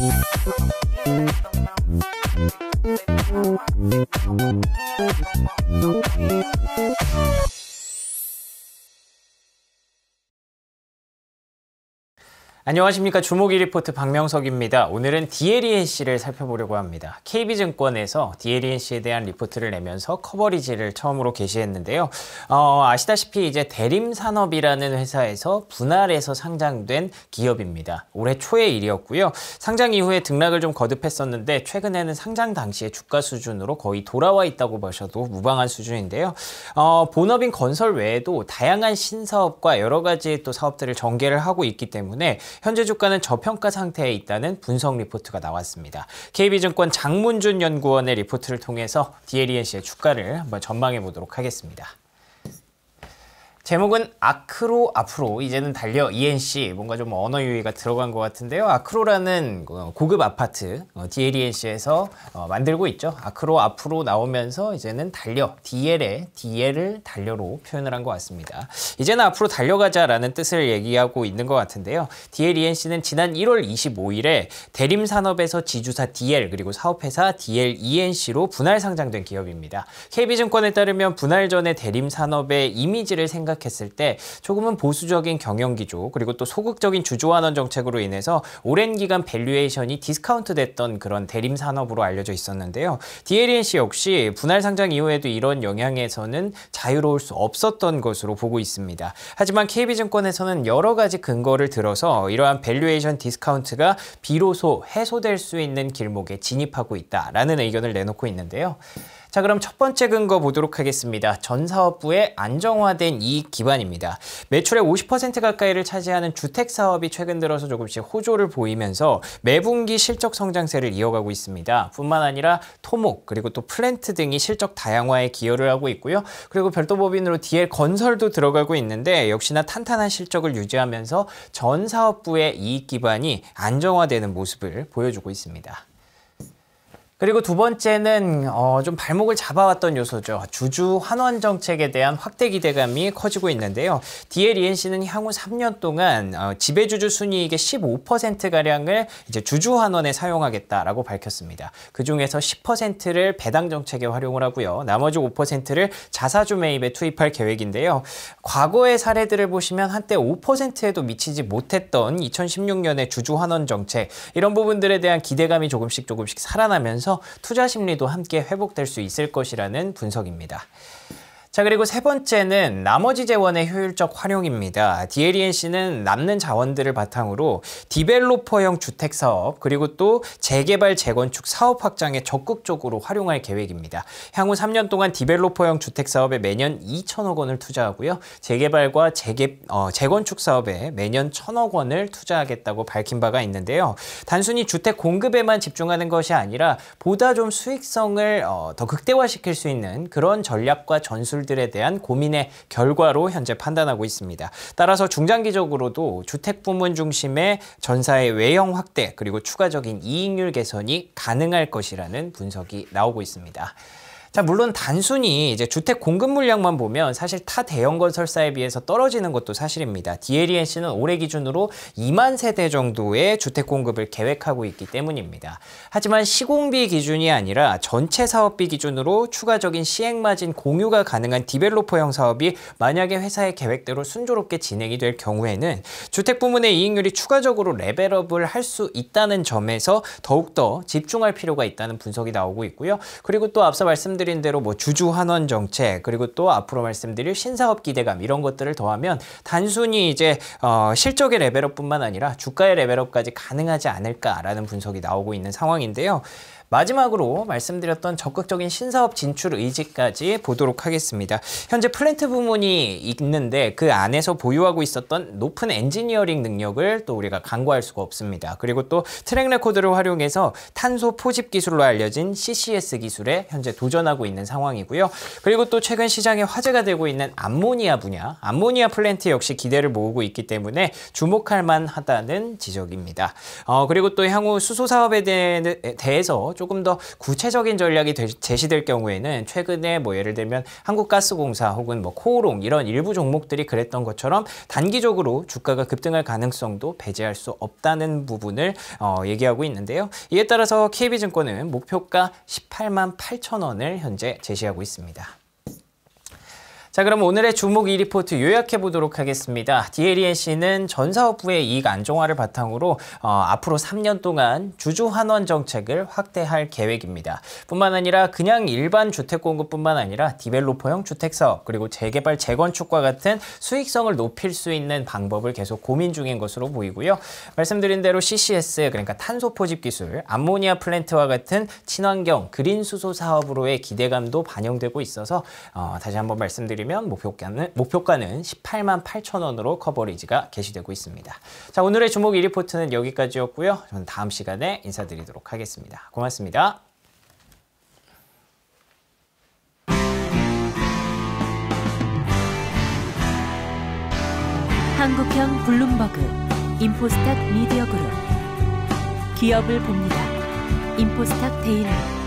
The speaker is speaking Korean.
Thank you. 안녕하십니까 주목이 리포트 박명석입니다. 오늘은 DLENC를 살펴보려고 합니다. KB증권에서 DLENC에 대한 리포트를 내면서 커버리지를 처음으로 게시했는데요. 어, 아시다시피 이제 대림산업이라는 회사에서 분할해서 상장된 기업입니다. 올해 초의 일이었고요. 상장 이후에 등락을 좀 거듭했었는데 최근에는 상장 당시의 주가 수준으로 거의 돌아와 있다고 보셔도 무방한 수준인데요. 어, 본업인 건설 외에도 다양한 신사업과 여러 가지 또 사업들을 전개를 하고 있기 때문에 현재 주가는 저평가 상태에 있다는 분석 리포트가 나왔습니다. KB증권 장문준 연구원의 리포트를 통해서 DLENC의 주가를 한번 전망해 보도록 하겠습니다. 제목은 아크로 앞으로 이제는 달려 ENC 뭔가 좀 언어 유희가 들어간 것 같은데요. 아크로라는 어, 고급 아파트 어, DLENC에서 어, 만들고 있죠. 아크로 앞으로 나오면서 이제는 달려 DL에 DL을 달려로 표현을 한 것 같습니다. 이제는 앞으로 달려가자라는 뜻을 얘기하고 있는 것 같은데요. DLENC는 지난 1월 25일에 대림산업에서 지주사 DL 그리고 사업회사 DLENC로 분할 상장된 기업입니다. KB증권에 따르면 분할 전에 대림산업의 이미지를 생각 생각했을 때 조금은 보수적인 경영 기조 그리고 또 소극적인 주주 환원 정책으로 인해서 오랜 기간 밸류에이션이 디스카운트 됐던 그런 대림 산업으로 알려져 있었는데요. DLNC 역시 분할 상장 이후에도 이런 영향에서는 자유로울 수 없었던 것으로 보고 있습니다. 하지만 KB증권에서는 여러 가지 근거를 들어서 이러한 밸류에이션 디스카운트가 비로소 해소될 수 있는 길목에 진입하고 있다라는 의견을 내놓고 있는데요. 자 그럼 첫 번째 근거 보도록 하겠습니다. 전 사업부의 안정화된 이익 기반입니다. 매출의 50% 가까이를 차지하는 주택 사업이 최근 들어서 조금씩 호조를 보이면서 매분기 실적 성장세를 이어가고 있습니다. 뿐만 아니라 토목 그리고 또 플랜트 등이 실적 다양화에 기여를 하고 있고요. 그리고 별도 법인으로 DL 건설도 들어가고 있는데 역시나 탄탄한 실적을 유지하면서 전 사업부의 이익 기반이 안정화되는 모습을 보여주고 있습니다. 그리고 두 번째는 어, 좀 발목을 잡아왔던 요소죠. 주주 환원 정책에 대한 확대 기대감이 커지고 있는데요. DL ENC는 향후 3년 동안 어, 지배주주 순이익의 15%가량을 이제 주주 환원에 사용하겠다라고 밝혔습니다. 그중에서 10%를 배당 정책에 활용을 하고요. 나머지 5%를 자사주 매입에 투입할 계획인데요. 과거의 사례들을 보시면 한때 5%에도 미치지 못했던 2016년의 주주 환원 정책 이런 부분들에 대한 기대감이 조금씩 조금씩 살아나면서 투자 심리도 함께 회복될 수 있을 것이라는 분석입니다. 자 그리고 세 번째는 나머지 재원의 효율적 활용입니다. DLENC는 남는 자원들을 바탕으로 디벨로퍼형 주택 사업 그리고 또 재개발 재건축 사업 확장에 적극적으로 활용할 계획입니다. 향후 3년 동안 디벨로퍼형 주택 사업에 매년 2천억 원을 투자하고요. 재개발과 재개, 어, 재건축 사업에 매년 1천억 원을 투자하겠다고 밝힌 바가 있는데요. 단순히 주택 공급에만 집중하는 것이 아니라 보다 좀 수익성을 어, 더 극대화시킬 수 있는 그런 전략과 전술 기술들에 대한 고민의 결과로 현재 판단하고 있습니다. 따라서 중장기적으로도 주택 부문 중심의 전사의 외형 확대 그리고 추가적인 이익률 개선이 가능할 것이라는 분석이 나오고 있습니다. 자, 물론 단순히 이제 주택 공급 물량만 보면 사실 타 대형 건설사에 비해서 떨어지는 것도 사실입니다. DLENC는 올해 기준으로 2만 세대 정도의 주택 공급을 계획하고 있기 때문입니다. 하지만 시공비 기준이 아니라 전체 사업비 기준으로 추가적인 시행마진 공유가 가능한 디벨로퍼형 사업이 만약에 회사의 계획대로 순조롭게 진행이 될 경우에는 주택 부문의 이익률이 추가적으로 레벨업을 할 수 있다는 점에서 더욱더 집중할 필요가 있다는 분석이 나오고 있고요. 그리고 또 앞서 말씀 말씀드린 대로 뭐 주주 환원 정책 그리고 또 앞으로 말씀드릴 신사업 기대감 이런 것들을 더하면 단순히 이제 어, 실적의 레벨업뿐만 아니라 주가의 레벨업까지 가능하지 않을까라는 분석이 나오고 있는 상황인데요. 마지막으로 말씀드렸던 적극적인 신사업 진출 의지까지 보도록 하겠습니다. 현재 플랜트 부문이 있는데 그 안에서 보유하고 있었던 높은 엔지니어링 능력을 또 우리가 간과할 수가 없습니다. 그리고 또 트랙 레코드를 활용해서 탄소 포집 기술로 알려진 CCS 기술에 현재 도전하고 있는 상황이고요. 그리고 또 최근 시장에 화제가 되고 있는 암모니아 분야, 암모니아 플랜트 역시 기대를 모으고 있기 때문에 주목할 만하다는 지적입니다. 어, 그리고 또 향후 수소 사업에 대해서 조금 더 구체적인 전략이 제시될 경우에는 최근에 뭐 예를 들면 한국가스공사 혹은 뭐 코오롱 이런 일부 종목들이 그랬던 것처럼 단기적으로 주가가 급등할 가능성도 배제할 수 없다는 부분을 어, 얘기하고 있는데요. 이에 따라서 KB증권은 목표가 18만 8천 원을 현재 제시하고 있습니다. 자 그럼 오늘의 주목 이리포트 요약해 보도록 하겠습니다. DLENC는 전사업부의 이익 안정화를 바탕으로 어, 앞으로 3년 동안 주주 환원 정책을 확대할 계획입니다. 뿐만 아니라 그냥 일반 주택 공급뿐만 아니라 디벨로퍼형 주택 사업 그리고 재개발 재건축과 같은 수익성을 높일 수 있는 방법을 계속 고민 중인 것으로 보이고요. 말씀드린 대로 CCS 그러니까 탄소 포집 기술, 암모니아 플랜트와 같은 친환경 그린 수소 사업으로의 기대감도 반영되고 있어서 어, 다시 한번 말씀드리면 되면 목표가는, 목표가는 18만 8천 원으로 커버리지가 개시되고 있습니다. 자 오늘의 주목 1 리포트는 여기까지였고요. 저는 다음 시간에 인사드리도록 하겠습니다. 고맙습니다. 한형 블룸버그 인포스탁 미디어 그룹 기업을 봅니다. 인포스탁 데일리